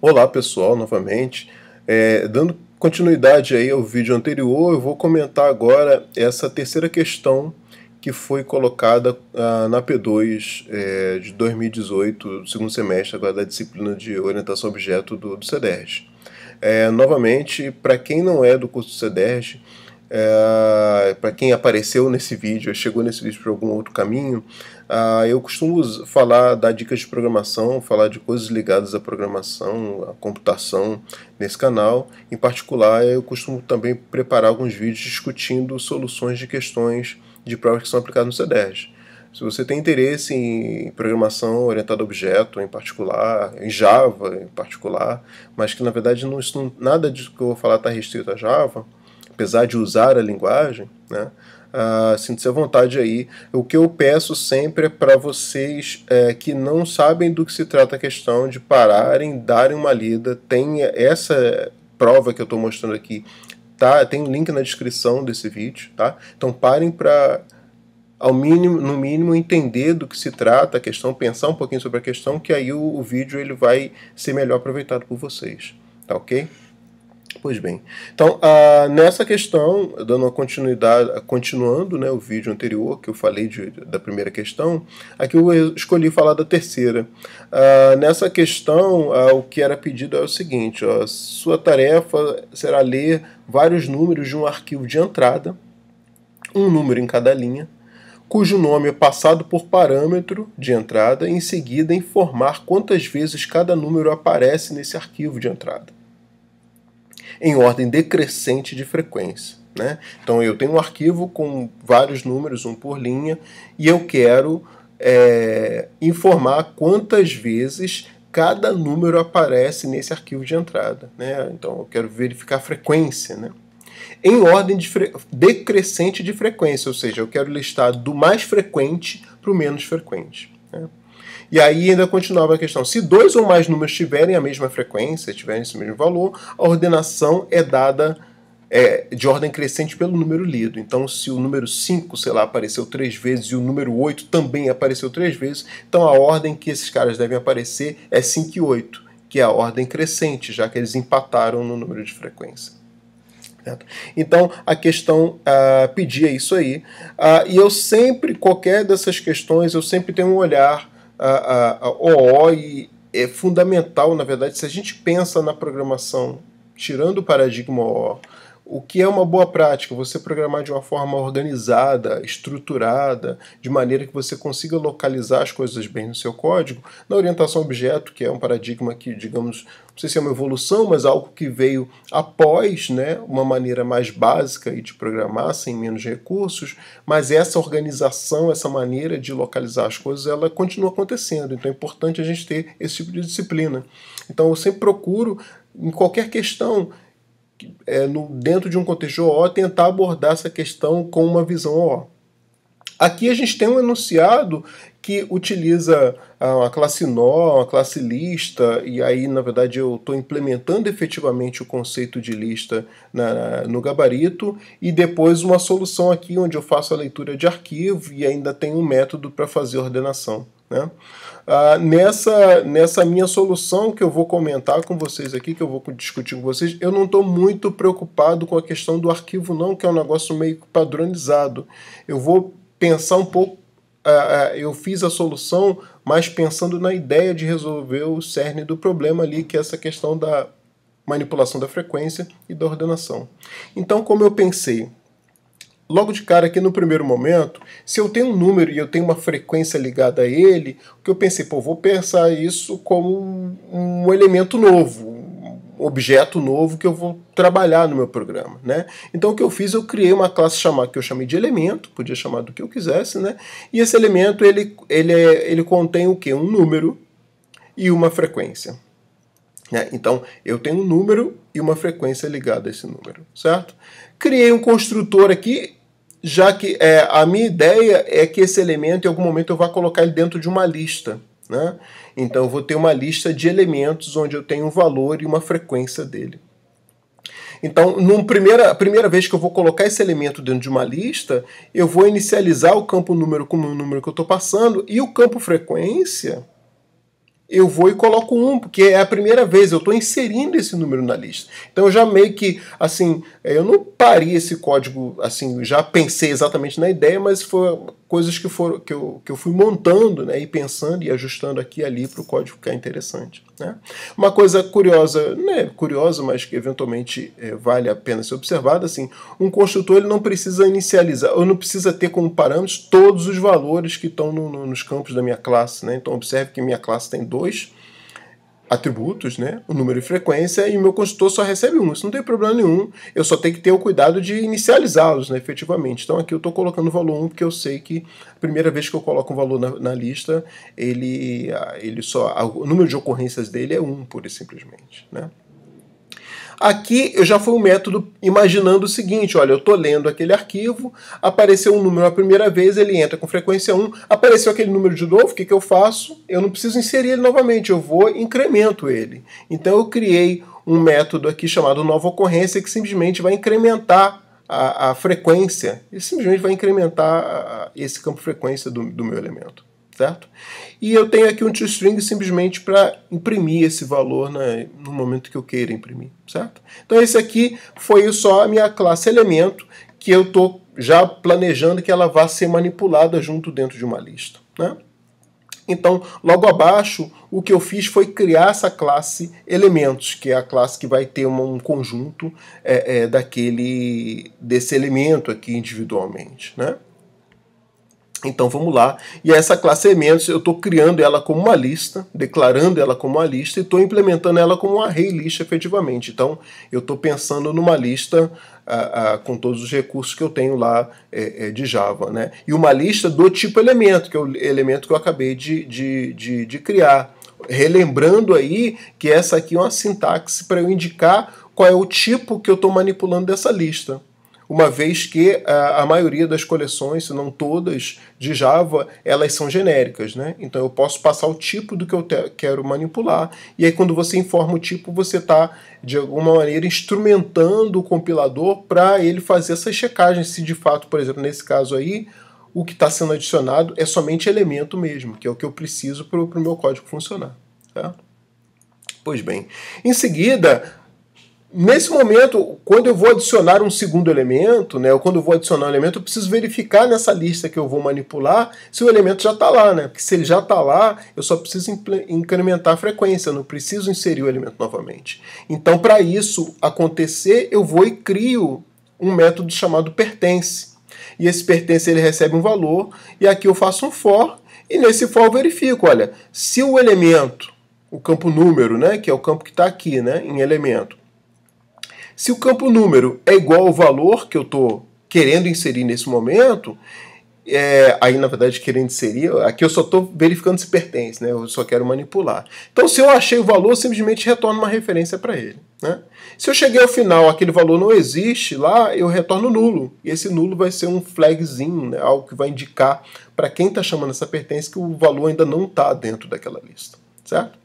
Olá pessoal, novamente. É, dando continuidade aí ao vídeo anterior, eu vou comentar agora essa terceira questão que foi colocada ah, na P2 é, de 2018, segundo semestre agora da disciplina de orientação objeto do, do CEDERJ. É, novamente, para quem não é do curso do CEDERJ, é, para quem apareceu nesse vídeo, chegou nesse vídeo por algum outro caminho, uh, eu costumo falar, dar dicas de programação, falar de coisas ligadas à programação, à computação nesse canal. Em particular, eu costumo também preparar alguns vídeos discutindo soluções de questões de provas que são aplicadas no CEDERJ. Se você tem interesse em programação orientada a objeto, em particular, em Java, em particular, mas que na verdade não, nada disso que eu vou falar está restrito a Java, apesar de usar a linguagem, né? Uh, ah, Sinta-se à vontade aí. O que eu peço sempre é para vocês é, que não sabem do que se trata a questão de pararem, darem uma lida. Tem essa prova que eu estou mostrando aqui, tá? Tem um link na descrição desse vídeo, tá? Então parem para ao mínimo, no mínimo entender do que se trata a questão, pensar um pouquinho sobre a questão, que aí o, o vídeo ele vai ser melhor aproveitado por vocês, tá ok? Pois bem. Então, ah, nessa questão, dando uma continuidade, continuando né, o vídeo anterior, que eu falei de, da primeira questão, aqui eu escolhi falar da terceira. Ah, nessa questão, ah, o que era pedido é o seguinte: ó, sua tarefa será ler vários números de um arquivo de entrada, um número em cada linha, cujo nome é passado por parâmetro de entrada, e em seguida informar quantas vezes cada número aparece nesse arquivo de entrada em ordem decrescente de frequência. Né? Então eu tenho um arquivo com vários números, um por linha, e eu quero é, informar quantas vezes cada número aparece nesse arquivo de entrada. Né? Então eu quero verificar a frequência. Né? Em ordem de decrescente de frequência, ou seja, eu quero listar do mais frequente para o menos frequente. Né? E aí ainda continuava a questão: se dois ou mais números tiverem a mesma frequência, tiverem esse mesmo valor, a ordenação é dada é, de ordem crescente pelo número lido. Então, se o número 5, sei lá, apareceu três vezes e o número 8 também apareceu três vezes, então a ordem que esses caras devem aparecer é 5 e 8, que é a ordem crescente, já que eles empataram no número de frequência. Então a questão uh, pedia isso aí. Uh, e eu sempre, qualquer dessas questões, eu sempre tenho um olhar a, a, OOI é fundamental, na verdade, se a gente pensa na programação tirando o paradigma OO, o que é uma boa prática? Você programar de uma forma organizada, estruturada, de maneira que você consiga localizar as coisas bem no seu código, na orientação objeto, que é um paradigma que, digamos, não sei se é uma evolução, mas algo que veio após né, uma maneira mais básica de programar, sem menos recursos, mas essa organização, essa maneira de localizar as coisas, ela continua acontecendo. Então é importante a gente ter esse tipo de disciplina. Então eu sempre procuro, em qualquer questão, é, no, dentro de um contexto OO, tentar abordar essa questão com uma visão OO. Aqui a gente tem um enunciado que utiliza a classe nó, a classe lista, e aí, na verdade, eu estou implementando efetivamente o conceito de lista na, no gabarito, e depois uma solução aqui onde eu faço a leitura de arquivo e ainda tem um método para fazer ordenação. Né? Ah, nessa, nessa minha solução que eu vou comentar com vocês aqui, que eu vou discutir com vocês, eu não estou muito preocupado com a questão do arquivo, não, que é um negócio meio padronizado. Eu vou pensar um pouco. Ah, ah, eu fiz a solução, mas pensando na ideia de resolver o cerne do problema ali, que é essa questão da manipulação da frequência e da ordenação. Então, como eu pensei, logo de cara aqui no primeiro momento, se eu tenho um número e eu tenho uma frequência ligada a ele, o que eu pensei, pô, vou pensar isso como um elemento novo, um objeto novo que eu vou trabalhar no meu programa, né? Então o que eu fiz, eu criei uma classe chamada que eu chamei de elemento, podia chamar do que eu quisesse, né? E esse elemento ele ele é, ele contém o que? Um número e uma frequência. Né? Então, eu tenho um número e uma frequência ligada a esse número, certo? Criei um construtor aqui já que é, a minha ideia é que esse elemento, em algum momento, eu vá colocar ele dentro de uma lista. Né? Então, eu vou ter uma lista de elementos onde eu tenho um valor e uma frequência dele. Então, na primeira, primeira vez que eu vou colocar esse elemento dentro de uma lista, eu vou inicializar o campo número como o número que eu estou passando e o campo frequência eu vou e coloco um, porque é a primeira vez, eu estou inserindo esse número na lista. Então eu já meio que, assim, é, eu não parei esse código, assim, já pensei exatamente na ideia, mas foi coisas que, foram, que, eu, que eu fui montando né, e pensando e ajustando aqui e ali para o código ficar é interessante. Né? Uma coisa curiosa, né, curiosa, mas que eventualmente é, vale a pena ser observada, assim, um construtor ele não precisa inicializar, ou não precisa ter como parâmetros todos os valores que estão no, no, nos campos da minha classe. Né? Então observe que minha classe tem dois, atributos, né? O número e frequência, e o meu consultor só recebe um. Isso não tem problema nenhum. Eu só tenho que ter o cuidado de inicializá-los, né? Efetivamente. Então aqui eu estou colocando o valor 1, porque eu sei que a primeira vez que eu coloco um valor na, na lista, ele, ah, ele só. O número de ocorrências dele é 1, pura e simplesmente. né? Aqui eu já fui um método imaginando o seguinte: olha, eu estou lendo aquele arquivo, apareceu um número a primeira vez, ele entra com frequência 1, apareceu aquele número de novo, o que, que eu faço? Eu não preciso inserir ele novamente, eu vou incremento ele. Então eu criei um método aqui chamado nova ocorrência que simplesmente vai incrementar a, a frequência, e simplesmente vai incrementar a, a, esse campo frequência do, do meu elemento certo? E eu tenho aqui um toString simplesmente para imprimir esse valor né, no momento que eu queira imprimir, certo? Então esse aqui foi só a minha classe elemento que eu estou já planejando que ela vá ser manipulada junto dentro de uma lista, né? Então, logo abaixo, o que eu fiz foi criar essa classe elementos, que é a classe que vai ter um conjunto é, é, daquele desse elemento aqui individualmente, né? Então vamos lá. E essa classe Elementos, eu estou criando ela como uma lista, declarando ela como uma lista e estou implementando ela como uma array list efetivamente. Então eu estou pensando numa lista ah, ah, com todos os recursos que eu tenho lá é, é, de Java. Né? E uma lista do tipo elemento, que é o elemento que eu acabei de, de, de, de criar. Relembrando aí que essa aqui é uma sintaxe para eu indicar qual é o tipo que eu estou manipulando dessa lista uma vez que a, a maioria das coleções, se não todas, de Java, elas são genéricas, né? Então eu posso passar o tipo do que eu te, quero manipular, e aí quando você informa o tipo, você está, de alguma maneira, instrumentando o compilador para ele fazer essa checagem, se de fato, por exemplo, nesse caso aí, o que está sendo adicionado é somente elemento mesmo, que é o que eu preciso para o meu código funcionar. Tá? Pois bem, em seguida, Nesse momento, quando eu vou adicionar um segundo elemento, né, ou quando eu vou adicionar um elemento, eu preciso verificar nessa lista que eu vou manipular se o elemento já está lá, né? Porque se ele já está lá, eu só preciso incrementar a frequência, eu não preciso inserir o elemento novamente. Então, para isso acontecer, eu vou e crio um método chamado pertence. E esse pertence ele recebe um valor, e aqui eu faço um for, e nesse for eu verifico, olha, se o elemento o campo número, né, que é o campo que está aqui, né, em elemento. Se o campo número é igual ao valor que eu estou querendo inserir nesse momento, é, aí na verdade querendo inserir, aqui eu só estou verificando se pertence, né? eu só quero manipular. Então se eu achei o valor, eu simplesmente retorno uma referência para ele. Né? Se eu cheguei ao final, aquele valor não existe lá, eu retorno nulo. E esse nulo vai ser um flagzinho, né? algo que vai indicar para quem está chamando essa pertence que o valor ainda não está dentro daquela lista. Certo?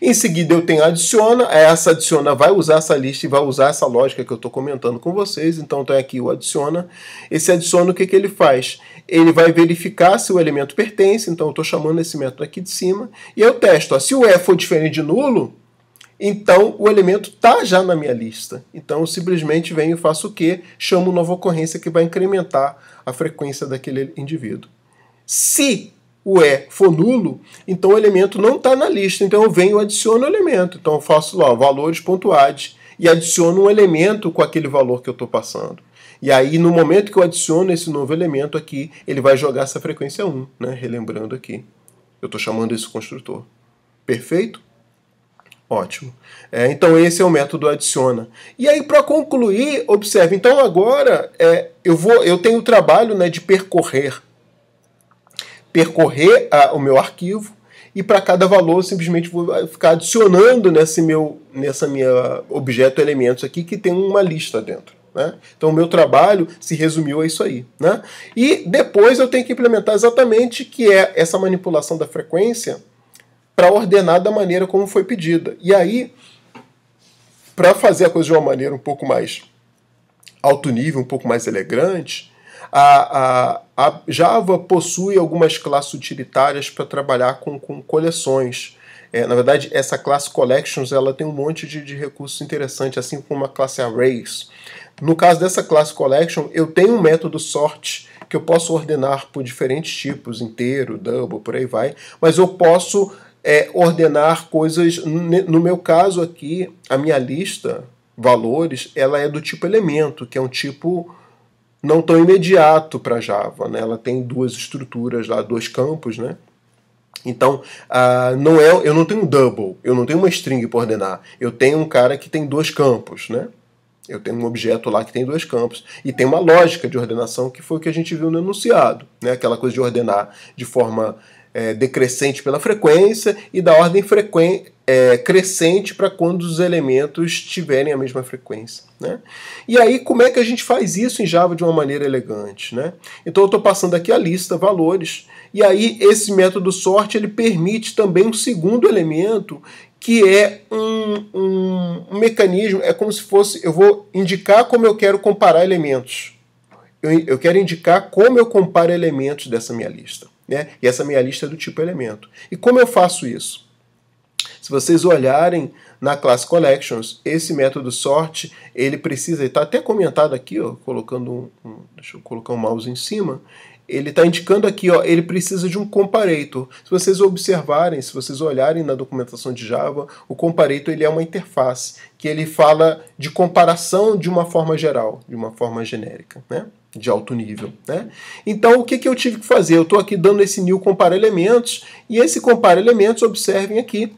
Em seguida eu tenho adiciona, essa adiciona vai usar essa lista e vai usar essa lógica que eu estou comentando com vocês, então tem aqui o adiciona. Esse adiciona o que, que ele faz? Ele vai verificar se o elemento pertence, então eu estou chamando esse método aqui de cima, e eu testo, ó, se o E for diferente de nulo, então o elemento está já na minha lista. Então eu simplesmente venho e faço o que? Chamo nova ocorrência que vai incrementar a frequência daquele indivíduo. Se o E for nulo, então o elemento não está na lista. Então eu venho e adiciono o elemento. Então eu faço lá valores.add e adiciono um elemento com aquele valor que eu estou passando. E aí, no momento que eu adiciono esse novo elemento aqui, ele vai jogar essa frequência 1, né? relembrando aqui. Eu estou chamando esse construtor. Perfeito? Ótimo. É, então, esse é o método adiciona. E aí, para concluir, observe. Então, agora, é, eu, vou, eu tenho o trabalho né, de percorrer percorrer a, o meu arquivo e para cada valor eu simplesmente vou ficar adicionando nesse meu nessa minha objeto elementos aqui que tem uma lista dentro. Né? Então o meu trabalho se resumiu a isso aí. Né? E depois eu tenho que implementar exatamente que é essa manipulação da frequência para ordenar da maneira como foi pedida. E aí, para fazer a coisa de uma maneira um pouco mais alto nível, um pouco mais elegante, a, a, a Java possui algumas classes utilitárias para trabalhar com, com coleções. É, na verdade, essa classe Collections ela tem um monte de, de recursos interessantes, assim como a classe Arrays. No caso dessa classe Collection, eu tenho um método sort que eu posso ordenar por diferentes tipos, inteiro, double, por aí vai, mas eu posso é, ordenar coisas, no meu caso aqui, a minha lista, valores, ela é do tipo elemento, que é um tipo não tão imediato para Java. Né? Ela tem duas estruturas lá, dois campos, né? Então, uh, não é, eu não tenho um double, eu não tenho uma string para ordenar. Eu tenho um cara que tem dois campos, né? Eu tenho um objeto lá que tem dois campos. E tem uma lógica de ordenação que foi o que a gente viu no enunciado. Né? Aquela coisa de ordenar de forma é, decrescente pela frequência e da ordem frequente é, crescente para quando os elementos tiverem a mesma frequência. Né? E aí, como é que a gente faz isso em Java de uma maneira elegante? Né? Então, eu estou passando aqui a lista, valores, e aí esse método sorte ele permite também um segundo elemento que é um, um, um, mecanismo, é como se fosse, eu vou indicar como eu quero comparar elementos. Eu, eu quero indicar como eu comparo elementos dessa minha lista. Né? E essa minha lista é do tipo elemento. E como eu faço isso? Se vocês olharem na classe Collections, esse método sort, ele precisa, está até comentado aqui, ó, colocando um, um, deixa eu colocar um mouse em cima, ele está indicando aqui, ó, ele precisa de um comparator. Se vocês observarem, se vocês olharem na documentação de Java, o comparator ele é uma interface que ele fala de comparação de uma forma geral, de uma forma genérica, né? de alto nível. Né? Então, o que, que eu tive que fazer? Eu estou aqui dando esse new compare elementos, e esse compare elementos, observem aqui,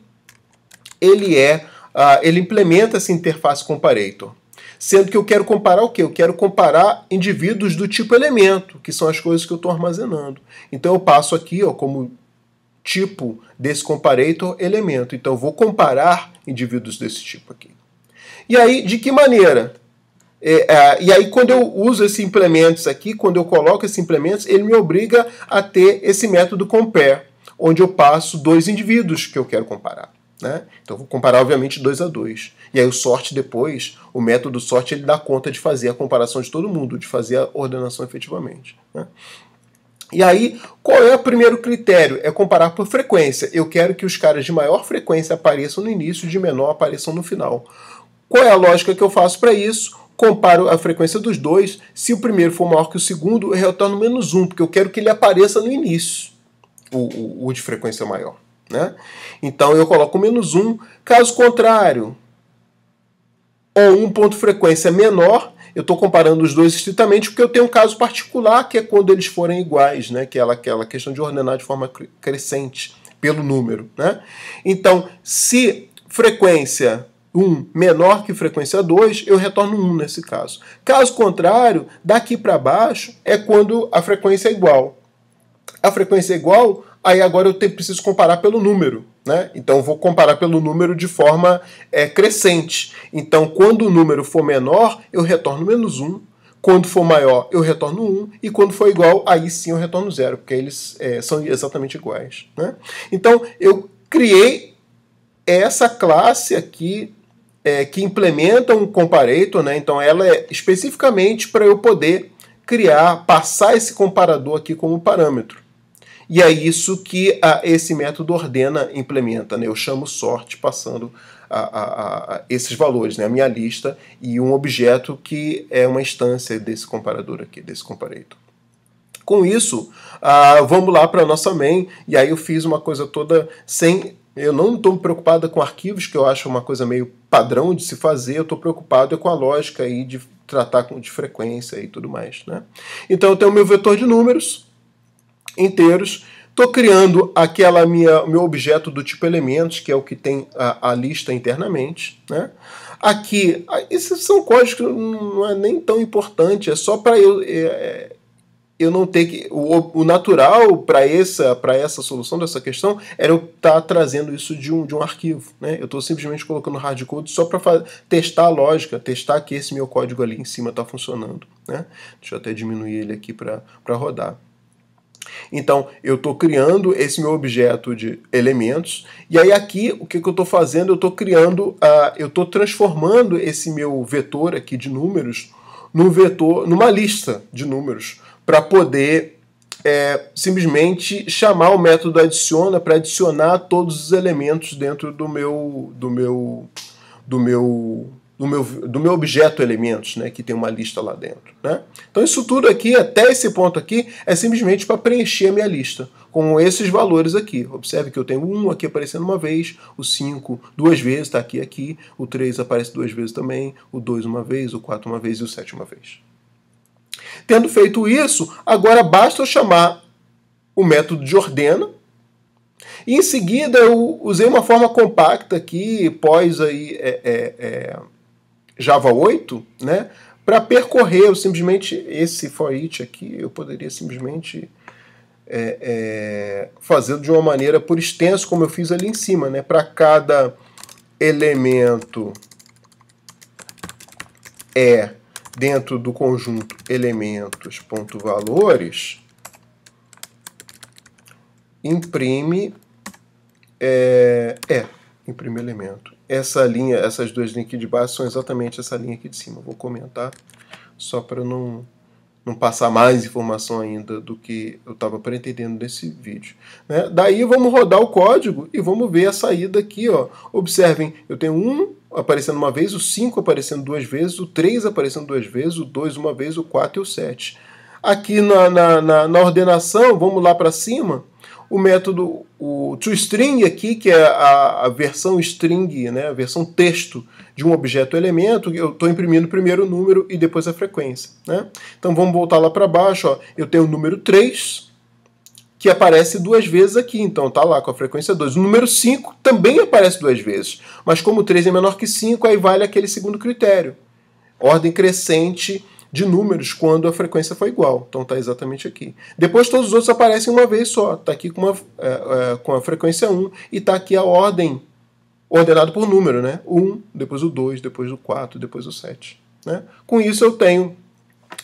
ele é, uh, ele implementa essa interface comparator. Sendo que eu quero comparar o quê? Eu quero comparar indivíduos do tipo elemento, que são as coisas que eu estou armazenando. Então eu passo aqui, ó, como tipo desse comparator, elemento. Então eu vou comparar indivíduos desse tipo aqui. E aí, de que maneira? É, é, e aí, quando eu uso esses implementos aqui, quando eu coloco esses implementos, ele me obriga a ter esse método compare, onde eu passo dois indivíduos que eu quero comparar. Né? Então, vou comparar, obviamente, dois a dois. E aí, o sorte depois, o método sorte, ele dá conta de fazer a comparação de todo mundo, de fazer a ordenação efetivamente. Né? E aí, qual é o primeiro critério? É comparar por frequência. Eu quero que os caras de maior frequência apareçam no início, de menor apareçam no final. Qual é a lógica que eu faço para isso? comparo a frequência dos dois. Se o primeiro for maior que o segundo, eu retorno menos um, porque eu quero que ele apareça no início, o, o, o de frequência maior. Né? Então eu coloco menos um. Caso contrário, ou um ponto frequência menor, eu estou comparando os dois estritamente, porque eu tenho um caso particular, que é quando eles forem iguais, né? que é aquela questão de ordenar de forma crescente pelo número. Né? Então, se frequência 1 menor que frequência 2, eu retorno 1 nesse caso. Caso contrário, daqui para baixo é quando a frequência é igual. A frequência é igual, aí agora eu te, preciso comparar pelo número. Né? Então vou comparar pelo número de forma é, crescente. Então, quando o número for menor, eu retorno menos 1. Quando for maior, eu retorno 1, e quando for igual, aí sim eu retorno 0, porque eles é, são exatamente iguais. Né? Então, eu criei essa classe aqui é, que implementam o comparator, né? Então ela é especificamente para eu poder criar, passar esse comparador aqui como parâmetro. E é isso que a, esse método ordena implementa. Né? Eu chamo sorte passando a, a, a, esses valores, né? a minha lista e um objeto que é uma instância desse comparador aqui, desse comparator. Com isso, ah, vamos lá para a nossa main, e aí eu fiz uma coisa toda sem eu não estou preocupada com arquivos, que eu acho uma coisa meio padrão de se fazer, eu estou preocupado é com a lógica aí de tratar de frequência e tudo mais. Né? Então eu tenho o meu vetor de números inteiros, estou criando aquela minha meu objeto do tipo elementos, que é o que tem a, a lista internamente. Né? Aqui, esses são códigos que não é nem tão importante, é só para eu. É, é eu não ter que. O, o natural para essa, essa solução dessa questão era eu estar tá trazendo isso de um, de um arquivo. Né? Eu estou simplesmente colocando hardcode só para testar a lógica, testar que esse meu código ali em cima está funcionando. Né? Deixa eu até diminuir ele aqui para rodar. Então, eu estou criando esse meu objeto de elementos, e aí aqui o que, que eu estou fazendo? Eu estou criando, uh, eu estou transformando esse meu vetor aqui de números num vetor, numa lista de números para poder é, simplesmente chamar o método adiciona para adicionar todos os elementos dentro do meu do meu do meu do meu, do meu objeto elementos, né, que tem uma lista lá dentro. Né? Então isso tudo aqui, até esse ponto aqui, é simplesmente para preencher a minha lista com esses valores aqui. Observe que eu tenho um aqui aparecendo uma vez, o 5 duas vezes, está aqui aqui, o 3 aparece duas vezes também, o 2 uma vez, o 4 uma vez e o 7 uma vez. Tendo feito isso, agora basta eu chamar o método de ordena. E em seguida eu usei uma forma compacta aqui, pós aí, é, é, é, Java 8, né? Para percorrer, eu simplesmente, esse for each aqui, eu poderia simplesmente é, é fazer de uma maneira por extenso, como eu fiz ali em cima, né? Para cada elemento é dentro do conjunto elementos.valores, imprime é, é, imprime elemento. Essa linha, essas duas linhas aqui de baixo são exatamente essa linha aqui de cima. Vou comentar só para não não passar mais informação ainda do que eu estava pretendendo nesse vídeo. Né? Daí vamos rodar o código e vamos ver a saída aqui. Ó. Observem, eu tenho um, aparecendo uma vez, o 5 aparecendo duas vezes, o 3 aparecendo duas vezes, o 2 uma vez, o 4 e o 7. Aqui na, na, na, na, ordenação, vamos lá para cima, o método, o toString aqui, que é a, a versão string, né, a versão texto de um objeto elemento, eu estou imprimindo primeiro o número e depois a frequência. Né? Então vamos voltar lá para baixo, ó, eu tenho o número 3, que aparece duas vezes aqui, então tá lá com a frequência 2. O número 5 também aparece duas vezes, mas como 3 é menor que 5, aí vale aquele segundo critério. Ordem crescente de números quando a frequência foi igual. Então tá exatamente aqui. Depois todos os outros aparecem uma vez só. Tá aqui com, uma, é, é, com a frequência 1 e tá aqui a ordem ordenado por número, né? 1, depois o 2, depois o 4, depois o 7. Né? Com isso eu tenho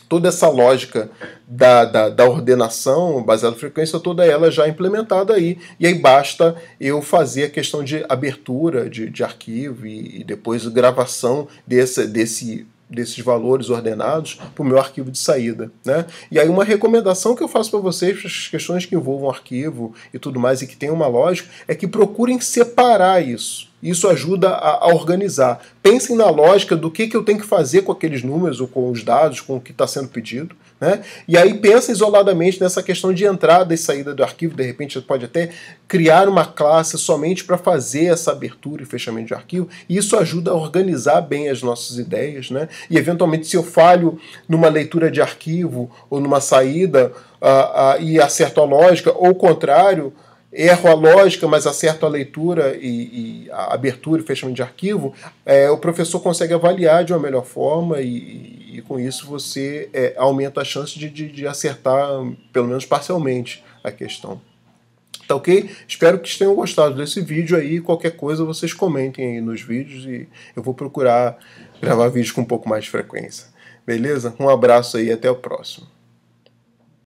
toda essa lógica da, da, da ordenação baseada na frequência, toda ela já implementada aí. E aí basta eu fazer a questão de abertura de, de arquivo e, e depois gravação desse, desse desses valores ordenados para o meu arquivo de saída. Né? E aí uma recomendação que eu faço para vocês, para as questões que envolvam arquivo e tudo mais e que tem uma lógica, é que procurem separar isso. Isso ajuda a, a organizar. Pensem na lógica do que, que eu tenho que fazer com aqueles números, ou com os dados, com o que está sendo pedido. Né? E aí pensa isoladamente nessa questão de entrada e saída do arquivo. De repente, você pode até criar uma classe somente para fazer essa abertura e fechamento de arquivo. E isso ajuda a organizar bem as nossas ideias. Né? E, eventualmente, se eu falho numa leitura de arquivo ou numa saída uh, uh, e acerto a lógica, ou o contrário, erro a lógica, mas acerto a leitura e, e a abertura e fechamento de arquivo, é, o professor consegue avaliar de uma melhor forma e, e com isso você é, aumenta a chance de, de, de, acertar, pelo menos parcialmente, a questão. Tá ok? Espero que tenham gostado desse vídeo aí. Qualquer coisa vocês comentem aí nos vídeos e eu vou procurar gravar vídeos com um pouco mais de frequência. Beleza? Um abraço aí e até o próximo.